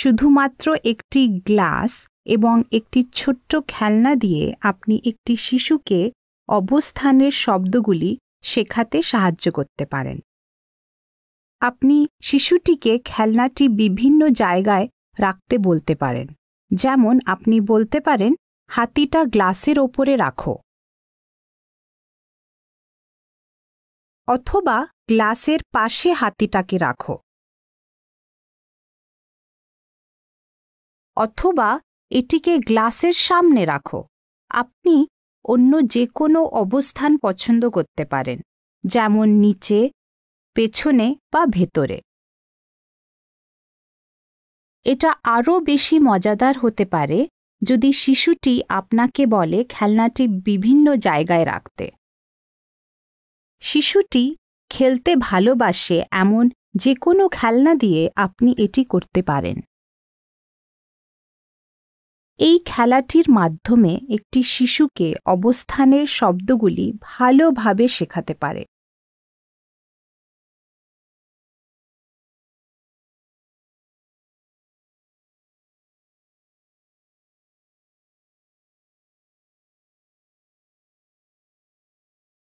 শুধুমাত্র একটি গ্লাস এবং একটি ছোট্ট খেলনা দিয়ে আপনি একটি শিশুকে অবস্থানের শব্দগুলি শেখাতে সাহায্য করতে পারেন আপনি শিশুটিকে খেলনাটি বিভিন্ন জায়গায় রাখতে বলতে পারেন যেমন আপনি বলতে পারেন হাতিটা গ্লাসের ওপরে রাখো অথবা গ্লাসের পাশে হাতিটাকে রাখো অথবা এটিকে গ্লাসের সামনে রাখো আপনি অন্য যে কোনো অবস্থান পছন্দ করতে পারেন যেমন নিচে পেছনে বা ভেতরে এটা আরও বেশি মজাদার হতে পারে যদি শিশুটি আপনাকে বলে খেলনাটি বিভিন্ন জায়গায় রাখতে শিশুটি খেলতে ভালোবাসে এমন যে কোনো খেলনা দিয়ে আপনি এটি করতে পারেন এই খেলাটির মাধ্যমে একটি শিশুকে অবস্থানের শব্দগুলি ভালোভাবে শেখাতে পারে